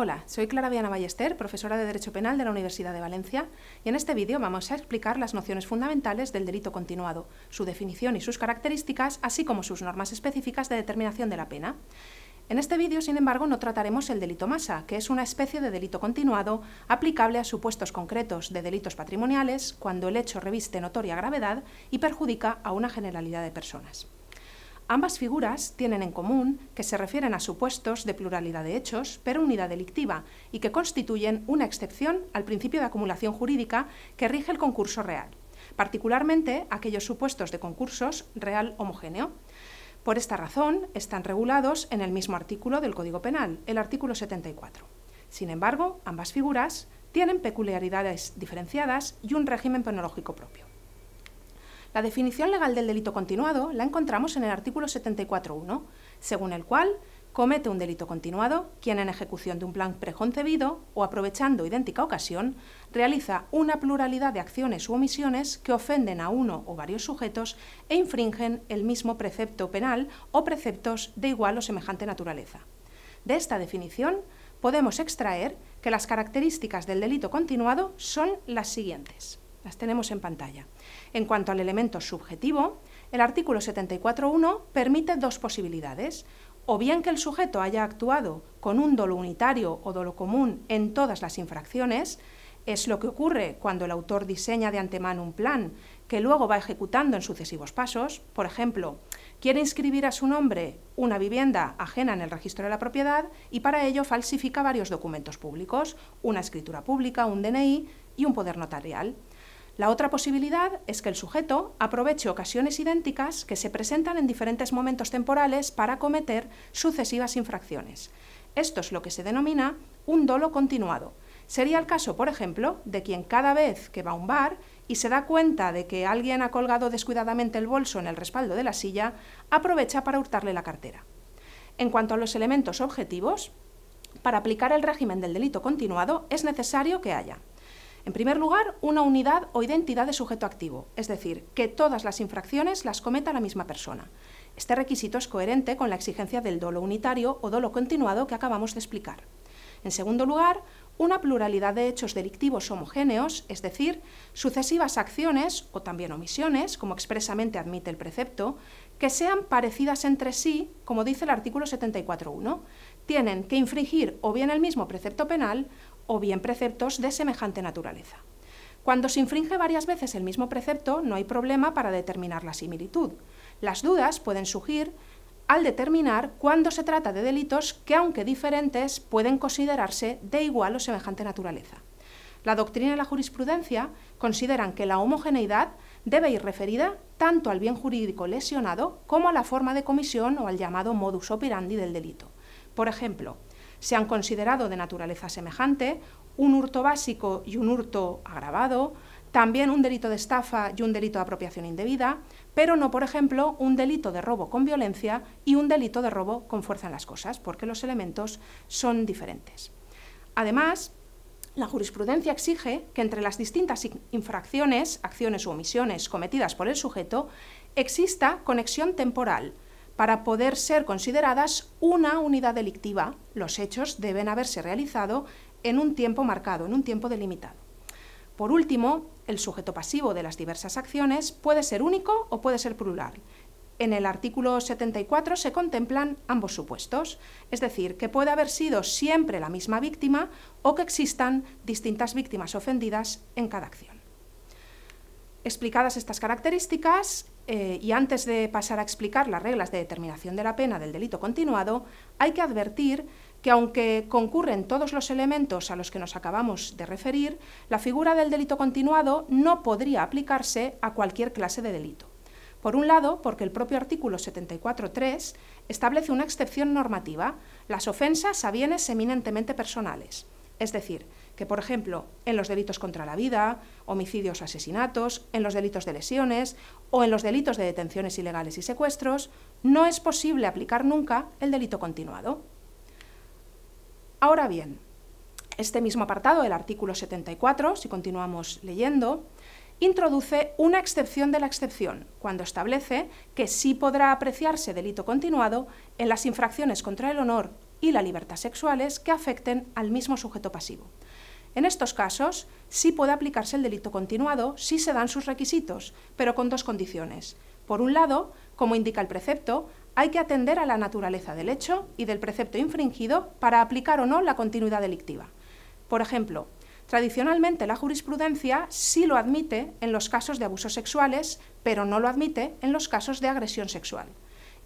Hola, soy Clara Viana Ballester, profesora de Derecho Penal de la Universidad de Valencia, y en este vídeo vamos a explicar las nociones fundamentales del delito continuado, su definición y sus características, así como sus normas específicas de determinación de la pena. En este vídeo, sin embargo, no trataremos el delito masa, que es una especie de delito continuado aplicable a supuestos concretos de delitos patrimoniales cuando el hecho reviste notoria gravedad y perjudica a una generalidad de personas. Ambas figuras tienen en común que se refieren a supuestos de pluralidad de hechos, pero unidad delictiva, y que constituyen una excepción al principio de acumulación jurídica que rige el concurso real, particularmente aquellos supuestos de concursos real homogéneo. Por esta razón, están regulados en el mismo artículo del Código Penal, el artículo 74. Sin embargo, ambas figuras tienen peculiaridades diferenciadas y un régimen penológico propio. La definición legal del delito continuado la encontramos en el artículo 74.1, según el cual comete un delito continuado quien en ejecución de un plan preconcebido o aprovechando idéntica ocasión realiza una pluralidad de acciones u omisiones que ofenden a uno o varios sujetos e infringen el mismo precepto penal o preceptos de igual o semejante naturaleza. De esta definición podemos extraer que las características del delito continuado son las siguientes. Las tenemos en pantalla. En cuanto al elemento subjetivo, el artículo 74.1 permite dos posibilidades. O bien que el sujeto haya actuado con un dolo unitario o dolo común en todas las infracciones, es lo que ocurre cuando el autor diseña de antemano un plan que luego va ejecutando en sucesivos pasos. Por ejemplo, quiere inscribir a su nombre una vivienda ajena en el registro de la propiedad y para ello falsifica varios documentos públicos, una escritura pública, un DNI y un poder notarial. La otra posibilidad es que el sujeto aproveche ocasiones idénticas que se presentan en diferentes momentos temporales para cometer sucesivas infracciones. Esto es lo que se denomina un dolo continuado. Sería el caso, por ejemplo, de quien cada vez que va a un bar y se da cuenta de que alguien ha colgado descuidadamente el bolso en el respaldo de la silla, aprovecha para hurtarle la cartera. En cuanto a los elementos objetivos, para aplicar el régimen del delito continuado es necesario que haya en primer lugar, una unidad o identidad de sujeto activo, es decir, que todas las infracciones las cometa la misma persona. Este requisito es coherente con la exigencia del dolo unitario o dolo continuado que acabamos de explicar. En segundo lugar, una pluralidad de hechos delictivos homogéneos, es decir, sucesivas acciones o también omisiones, como expresamente admite el precepto, que sean parecidas entre sí, como dice el artículo 74.1. Tienen que infringir o bien el mismo precepto penal o bien preceptos de semejante naturaleza. Cuando se infringe varias veces el mismo precepto, no hay problema para determinar la similitud. Las dudas pueden surgir al determinar cuándo se trata de delitos que, aunque diferentes, pueden considerarse de igual o semejante naturaleza. La doctrina y la jurisprudencia consideran que la homogeneidad debe ir referida tanto al bien jurídico lesionado como a la forma de comisión o al llamado modus operandi del delito. Por ejemplo, se han considerado de naturaleza semejante, un hurto básico y un hurto agravado, también un delito de estafa y un delito de apropiación indebida, pero no, por ejemplo, un delito de robo con violencia y un delito de robo con fuerza en las cosas, porque los elementos son diferentes. Además, la jurisprudencia exige que entre las distintas infracciones, acciones u omisiones cometidas por el sujeto, exista conexión temporal para poder ser consideradas una unidad delictiva, los hechos deben haberse realizado en un tiempo marcado, en un tiempo delimitado. Por último, el sujeto pasivo de las diversas acciones puede ser único o puede ser plural. En el artículo 74 se contemplan ambos supuestos, es decir, que puede haber sido siempre la misma víctima o que existan distintas víctimas ofendidas en cada acción. Explicadas estas características, eh, y antes de pasar a explicar las reglas de determinación de la pena del delito continuado, hay que advertir que aunque concurren todos los elementos a los que nos acabamos de referir, la figura del delito continuado no podría aplicarse a cualquier clase de delito. Por un lado, porque el propio artículo 74.3 establece una excepción normativa, las ofensas a bienes eminentemente personales, es decir, que, por ejemplo, en los delitos contra la vida, homicidios, asesinatos, en los delitos de lesiones o en los delitos de detenciones ilegales y secuestros, no es posible aplicar nunca el delito continuado. Ahora bien, este mismo apartado, el artículo 74, si continuamos leyendo, introduce una excepción de la excepción, cuando establece que sí podrá apreciarse delito continuado en las infracciones contra el honor y la libertad sexuales que afecten al mismo sujeto pasivo. En estos casos, sí puede aplicarse el delito continuado si se dan sus requisitos, pero con dos condiciones. Por un lado, como indica el precepto, hay que atender a la naturaleza del hecho y del precepto infringido para aplicar o no la continuidad delictiva. Por ejemplo, Tradicionalmente la jurisprudencia sí lo admite en los casos de abusos sexuales, pero no lo admite en los casos de agresión sexual.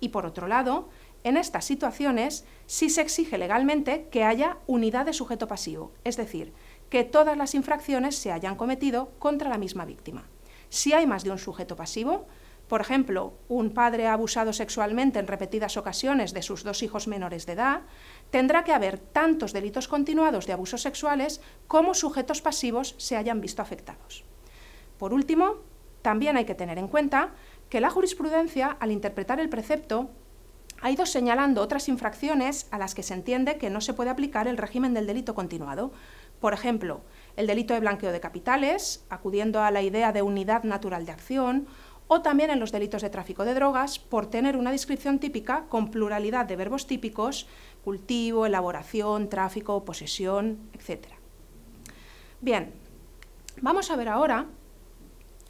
Y por otro lado, en estas situaciones sí se exige legalmente que haya unidad de sujeto pasivo, es decir, que todas las infracciones se hayan cometido contra la misma víctima. Si hay más de un sujeto pasivo, por ejemplo, un padre abusado sexualmente en repetidas ocasiones de sus dos hijos menores de edad, tendrá que haber tantos delitos continuados de abusos sexuales como sujetos pasivos se hayan visto afectados. Por último, también hay que tener en cuenta que la jurisprudencia, al interpretar el precepto, ha ido señalando otras infracciones a las que se entiende que no se puede aplicar el régimen del delito continuado, por ejemplo, el delito de blanqueo de capitales, acudiendo a la idea de unidad natural de acción, o también en los delitos de tráfico de drogas por tener una descripción típica con pluralidad de verbos típicos, cultivo, elaboración, tráfico, posesión, etc. Bien, vamos a ver ahora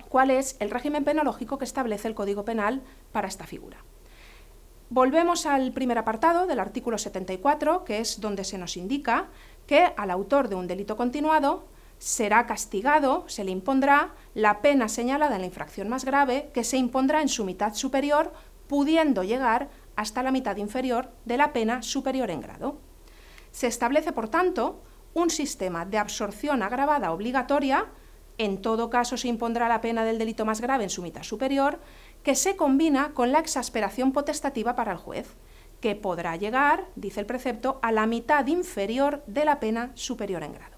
cuál es el régimen penológico que establece el Código Penal para esta figura. Volvemos al primer apartado del artículo 74, que es donde se nos indica que al autor de un delito continuado será castigado, se le impondrá la pena señalada en la infracción más grave, que se impondrá en su mitad superior, pudiendo llegar hasta la mitad inferior de la pena superior en grado. Se establece, por tanto, un sistema de absorción agravada obligatoria, en todo caso se impondrá la pena del delito más grave en su mitad superior, que se combina con la exasperación potestativa para el juez que podrá llegar, dice el precepto, a la mitad inferior de la pena superior en grado.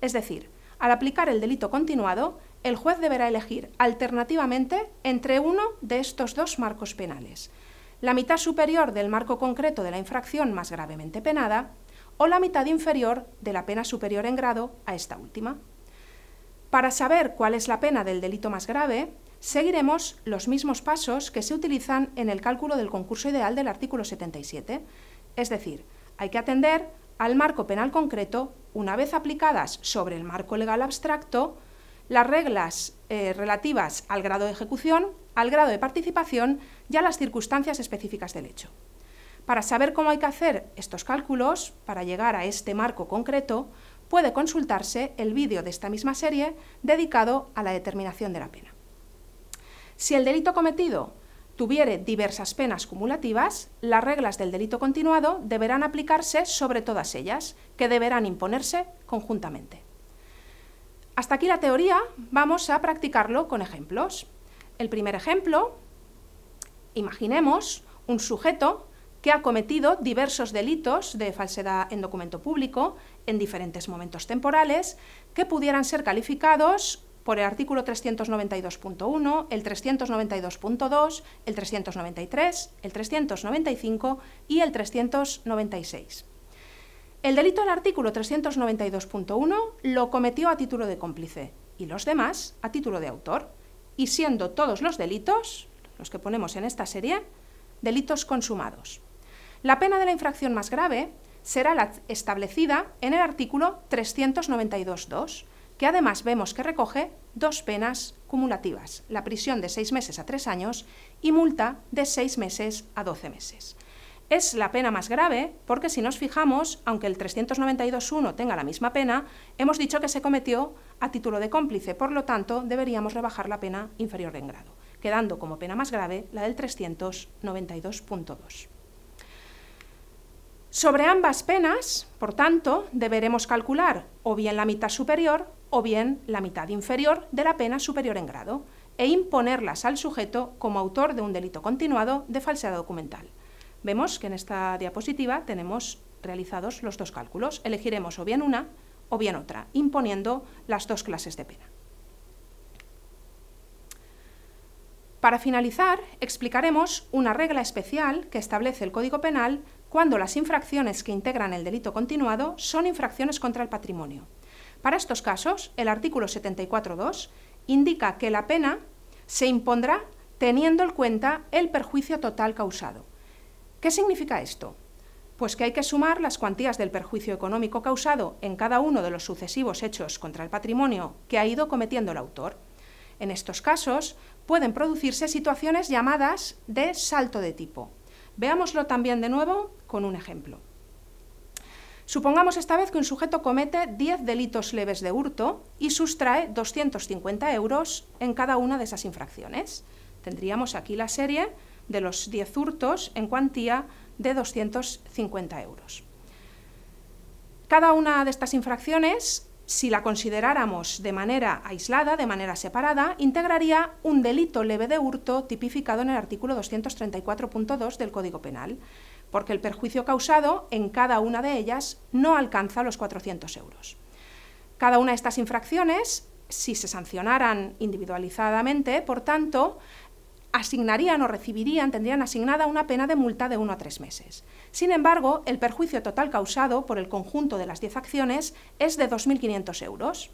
Es decir, al aplicar el delito continuado, el juez deberá elegir alternativamente entre uno de estos dos marcos penales, la mitad superior del marco concreto de la infracción más gravemente penada o la mitad inferior de la pena superior en grado a esta última. Para saber cuál es la pena del delito más grave, seguiremos los mismos pasos que se utilizan en el cálculo del concurso ideal del artículo 77. Es decir, hay que atender al marco penal concreto, una vez aplicadas sobre el marco legal abstracto, las reglas eh, relativas al grado de ejecución, al grado de participación y a las circunstancias específicas del hecho. Para saber cómo hay que hacer estos cálculos, para llegar a este marco concreto, puede consultarse el vídeo de esta misma serie dedicado a la determinación de la pena. Si el delito cometido tuviere diversas penas cumulativas, las reglas del delito continuado deberán aplicarse sobre todas ellas, que deberán imponerse conjuntamente. Hasta aquí la teoría, vamos a practicarlo con ejemplos. El primer ejemplo, imaginemos un sujeto que ha cometido diversos delitos de falsedad en documento público en diferentes momentos temporales que pudieran ser calificados por el artículo 392.1, el 392.2, el 393, el 395 y el 396. El delito del artículo 392.1 lo cometió a título de cómplice y los demás a título de autor, y siendo todos los delitos, los que ponemos en esta serie, delitos consumados. La pena de la infracción más grave será la establecida en el artículo 392.2, que además vemos que recoge dos penas cumulativas, la prisión de seis meses a tres años y multa de seis meses a doce meses. Es la pena más grave porque si nos fijamos, aunque el 392.1 tenga la misma pena, hemos dicho que se cometió a título de cómplice, por lo tanto deberíamos rebajar la pena inferior en grado, quedando como pena más grave la del 392.2. Sobre ambas penas, por tanto, deberemos calcular o bien la mitad superior o bien la mitad inferior de la pena superior en grado, e imponerlas al sujeto como autor de un delito continuado de falsedad documental. Vemos que en esta diapositiva tenemos realizados los dos cálculos. Elegiremos o bien una o bien otra, imponiendo las dos clases de pena. Para finalizar, explicaremos una regla especial que establece el Código Penal cuando las infracciones que integran el delito continuado son infracciones contra el patrimonio. Para estos casos, el artículo 74.2 indica que la pena se impondrá teniendo en cuenta el perjuicio total causado. ¿Qué significa esto? Pues que hay que sumar las cuantías del perjuicio económico causado en cada uno de los sucesivos hechos contra el patrimonio que ha ido cometiendo el autor. En estos casos pueden producirse situaciones llamadas de salto de tipo. Veámoslo también de nuevo con un ejemplo. Supongamos esta vez que un sujeto comete 10 delitos leves de hurto y sustrae 250 euros en cada una de esas infracciones. Tendríamos aquí la serie de los 10 hurtos en cuantía de 250 euros. Cada una de estas infracciones, si la consideráramos de manera aislada, de manera separada, integraría un delito leve de hurto tipificado en el artículo 234.2 del Código Penal porque el perjuicio causado en cada una de ellas no alcanza los 400 euros. Cada una de estas infracciones, si se sancionaran individualizadamente, por tanto, asignarían o recibirían, tendrían asignada una pena de multa de uno a tres meses. Sin embargo, el perjuicio total causado por el conjunto de las 10 acciones es de 2.500 euros.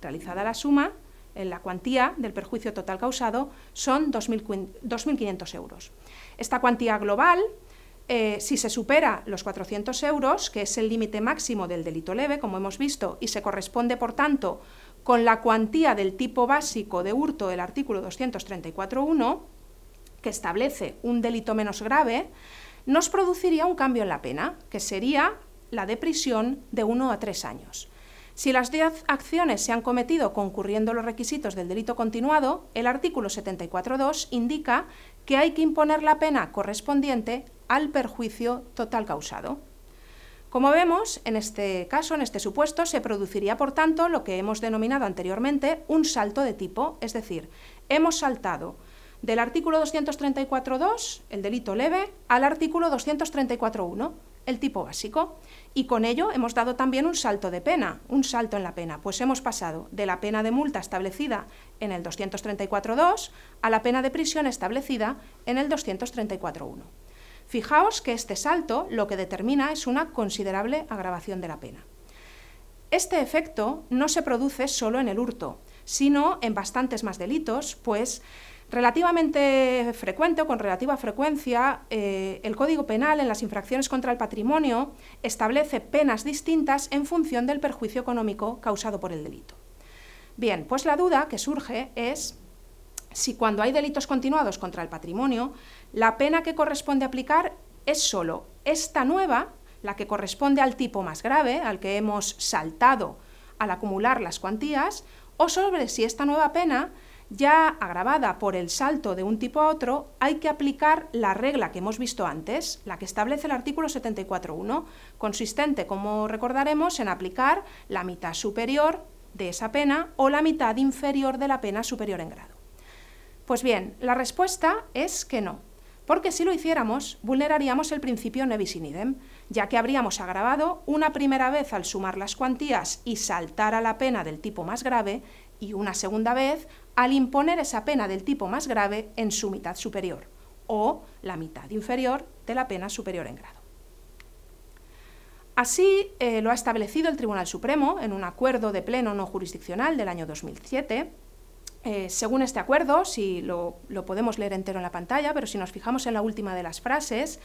Realizada la suma, la cuantía del perjuicio total causado son 2.500 euros. Esta cuantía global eh, si se supera los 400 euros, que es el límite máximo del delito leve, como hemos visto, y se corresponde, por tanto, con la cuantía del tipo básico de hurto del artículo 234.1, que establece un delito menos grave, nos produciría un cambio en la pena, que sería la de prisión de uno a tres años. Si las 10 acciones se han cometido concurriendo los requisitos del delito continuado, el artículo 74.2 indica que hay que imponer la pena correspondiente al perjuicio total causado. Como vemos, en este caso, en este supuesto, se produciría, por tanto, lo que hemos denominado anteriormente un salto de tipo, es decir, hemos saltado del artículo 234.2, el delito leve, al artículo 234.1, el tipo básico, y con ello hemos dado también un salto de pena, un salto en la pena, pues hemos pasado de la pena de multa establecida en el 234.2 a la pena de prisión establecida en el 234.1. Fijaos que este salto lo que determina es una considerable agravación de la pena. Este efecto no se produce solo en el hurto, sino en bastantes más delitos, pues relativamente frecuente o con relativa frecuencia, eh, el Código Penal en las infracciones contra el patrimonio establece penas distintas en función del perjuicio económico causado por el delito. Bien, pues la duda que surge es si cuando hay delitos continuados contra el patrimonio, la pena que corresponde aplicar es sólo esta nueva, la que corresponde al tipo más grave, al que hemos saltado al acumular las cuantías, o sobre si esta nueva pena, ya agravada por el salto de un tipo a otro, hay que aplicar la regla que hemos visto antes, la que establece el artículo 74.1, consistente, como recordaremos, en aplicar la mitad superior de esa pena o la mitad inferior de la pena superior en grado. Pues bien, la respuesta es que no, porque si lo hiciéramos, vulneraríamos el principio nevis in idem, ya que habríamos agravado una primera vez al sumar las cuantías y saltar a la pena del tipo más grave, y una segunda vez al imponer esa pena del tipo más grave en su mitad superior, o la mitad inferior de la pena superior en grado. Así eh, lo ha establecido el Tribunal Supremo en un acuerdo de pleno no jurisdiccional del año 2007, eh, según este acuerdo, si lo, podemos leer entero en la pantalla, pero si nos fijamos en la última de las frases,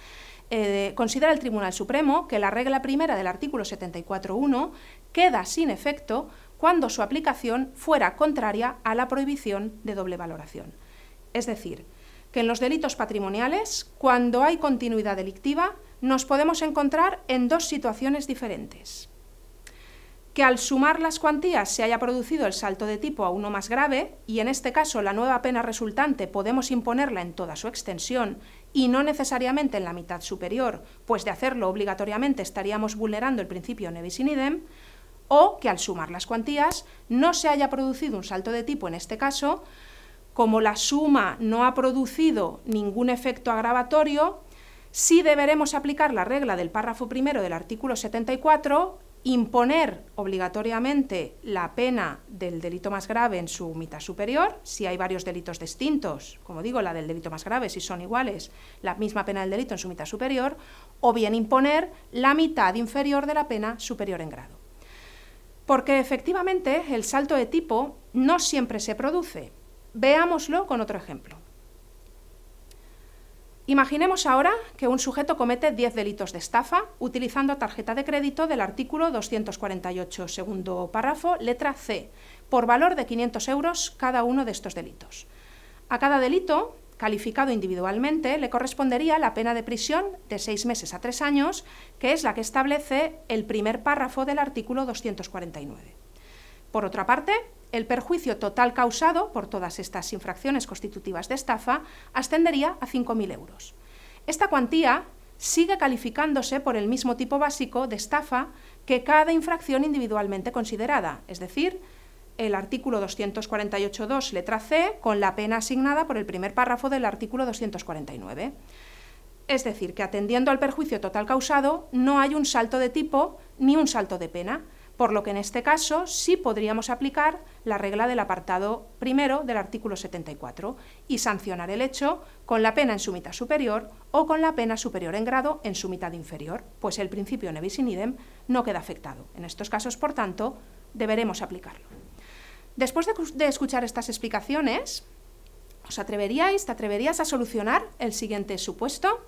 eh, considera el Tribunal Supremo que la regla primera del artículo 74.1 queda sin efecto cuando su aplicación fuera contraria a la prohibición de doble valoración. Es decir, que en los delitos patrimoniales, cuando hay continuidad delictiva, nos podemos encontrar en dos situaciones diferentes que al sumar las cuantías se haya producido el salto de tipo a uno más grave, y en este caso la nueva pena resultante podemos imponerla en toda su extensión, y no necesariamente en la mitad superior, pues de hacerlo obligatoriamente estaríamos vulnerando el principio nevis in idem, o que al sumar las cuantías no se haya producido un salto de tipo en este caso, como la suma no ha producido ningún efecto agravatorio, sí deberemos aplicar la regla del párrafo primero del artículo 74 imponer obligatoriamente la pena del delito más grave en su mitad superior, si hay varios delitos distintos, como digo, la del delito más grave, si son iguales, la misma pena del delito en su mitad superior, o bien imponer la mitad inferior de la pena superior en grado. Porque efectivamente el salto de tipo no siempre se produce. Veámoslo con otro ejemplo. Imaginemos ahora que un sujeto comete 10 delitos de estafa utilizando tarjeta de crédito del artículo 248, segundo párrafo, letra C, por valor de 500 euros cada uno de estos delitos. A cada delito, calificado individualmente, le correspondería la pena de prisión de 6 meses a 3 años, que es la que establece el primer párrafo del artículo 249. Por otra parte, el perjuicio total causado por todas estas infracciones constitutivas de estafa ascendería a 5.000 euros. Esta cuantía sigue calificándose por el mismo tipo básico de estafa que cada infracción individualmente considerada, es decir, el artículo 248.2 letra C con la pena asignada por el primer párrafo del artículo 249. Es decir, que atendiendo al perjuicio total causado no hay un salto de tipo ni un salto de pena, por lo que en este caso sí podríamos aplicar la regla del apartado primero del artículo 74 y sancionar el hecho con la pena en su mitad superior o con la pena superior en grado en su mitad inferior, pues el principio nevis in idem no queda afectado. En estos casos, por tanto, deberemos aplicarlo. Después de escuchar estas explicaciones, ¿os atreveríais, te atreverías a solucionar el siguiente supuesto?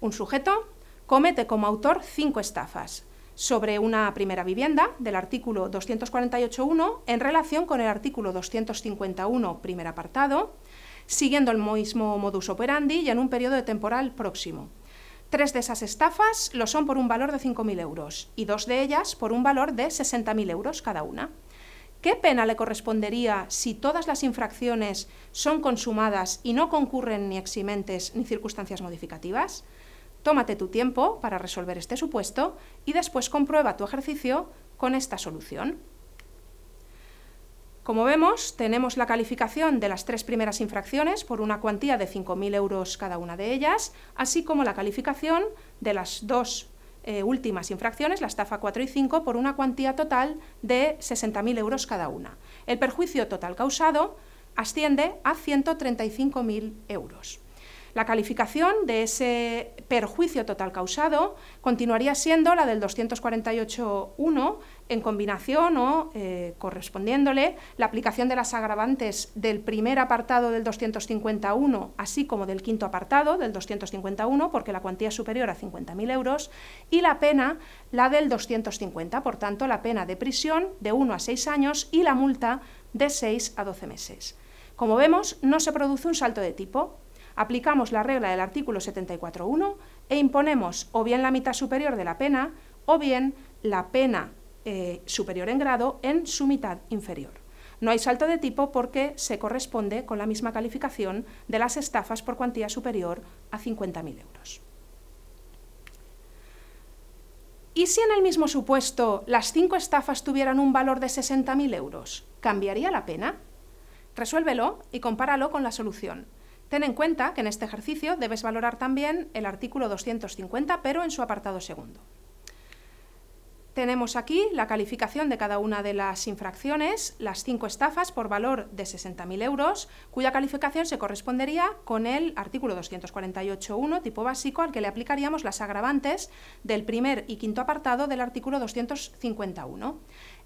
Un sujeto comete como autor cinco estafas, sobre una primera vivienda del artículo 248.1 en relación con el artículo 251, primer apartado, siguiendo el mismo modus operandi y en un periodo de temporal próximo. Tres de esas estafas lo son por un valor de 5.000 euros y dos de ellas por un valor de 60.000 euros cada una. ¿Qué pena le correspondería si todas las infracciones son consumadas y no concurren ni eximentes ni circunstancias modificativas? Tómate tu tiempo para resolver este supuesto y después comprueba tu ejercicio con esta solución. Como vemos, tenemos la calificación de las tres primeras infracciones por una cuantía de 5.000 euros cada una de ellas, así como la calificación de las dos eh, últimas infracciones, la estafa 4 y 5, por una cuantía total de 60.000 euros cada una. El perjuicio total causado asciende a 135.000 euros. La calificación de ese perjuicio total causado continuaría siendo la del 248.1 en combinación o eh, correspondiéndole la aplicación de las agravantes del primer apartado del 251, así como del quinto apartado del 251, porque la cuantía es superior a 50.000 euros, y la pena, la del 250, por tanto, la pena de prisión de 1 a 6 años y la multa de 6 a 12 meses. Como vemos, no se produce un salto de tipo, aplicamos la regla del artículo 74.1 e imponemos o bien la mitad superior de la pena o bien la pena eh, superior en grado en su mitad inferior. No hay salto de tipo porque se corresponde con la misma calificación de las estafas por cuantía superior a 50.000 euros. ¿Y si en el mismo supuesto las cinco estafas tuvieran un valor de 60.000 euros? ¿Cambiaría la pena? Resuélvelo y compáralo con la solución. Ten en cuenta que en este ejercicio debes valorar también el artículo 250, pero en su apartado segundo. Tenemos aquí la calificación de cada una de las infracciones, las cinco estafas por valor de 60.000 euros, cuya calificación se correspondería con el artículo 248.1, tipo básico, al que le aplicaríamos las agravantes del primer y quinto apartado del artículo 251.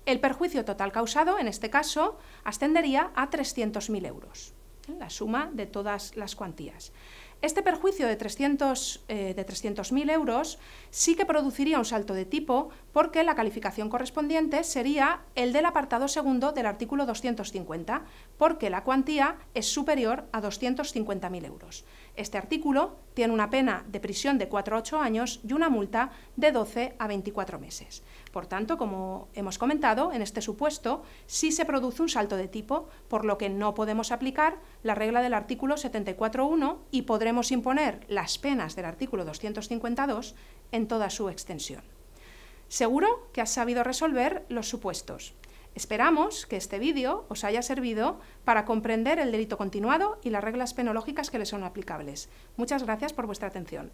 El perjuicio total causado, en este caso, ascendería a 300.000 euros la suma de todas las cuantías. Este perjuicio de 300.000 eh, euros sí que produciría un salto de tipo porque la calificación correspondiente sería el del apartado segundo del artículo 250, porque la cuantía es superior a 250.000 euros. Este artículo tiene una pena de prisión de 4 a 8 años y una multa de 12 a 24 meses. Por tanto, como hemos comentado, en este supuesto sí se produce un salto de tipo, por lo que no podemos aplicar la regla del artículo 74.1 y podremos imponer las penas del artículo 252 en toda su extensión. Seguro que has sabido resolver los supuestos. Esperamos que este vídeo os haya servido para comprender el delito continuado y las reglas penológicas que le son aplicables. Muchas gracias por vuestra atención.